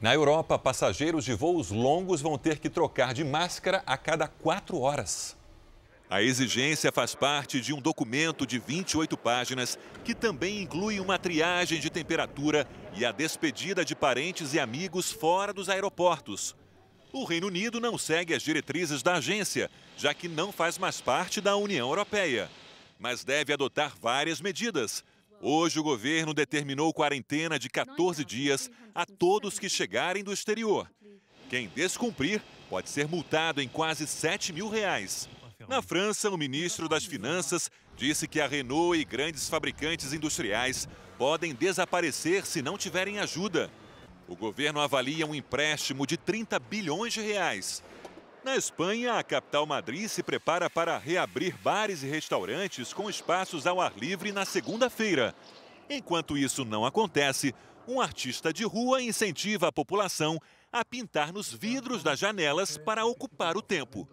Na Europa, passageiros de voos longos vão ter que trocar de máscara a cada quatro horas. A exigência faz parte de um documento de 28 páginas que também inclui uma triagem de temperatura e a despedida de parentes e amigos fora dos aeroportos. O Reino Unido não segue as diretrizes da agência, já que não faz mais parte da União Europeia, mas deve adotar várias medidas, Hoje, o governo determinou quarentena de 14 dias a todos que chegarem do exterior. Quem descumprir pode ser multado em quase 7 mil reais. Na França, o ministro das Finanças disse que a Renault e grandes fabricantes industriais podem desaparecer se não tiverem ajuda. O governo avalia um empréstimo de 30 bilhões de reais. Na Espanha, a capital Madrid se prepara para reabrir bares e restaurantes com espaços ao ar livre na segunda-feira. Enquanto isso não acontece, um artista de rua incentiva a população a pintar nos vidros das janelas para ocupar o tempo.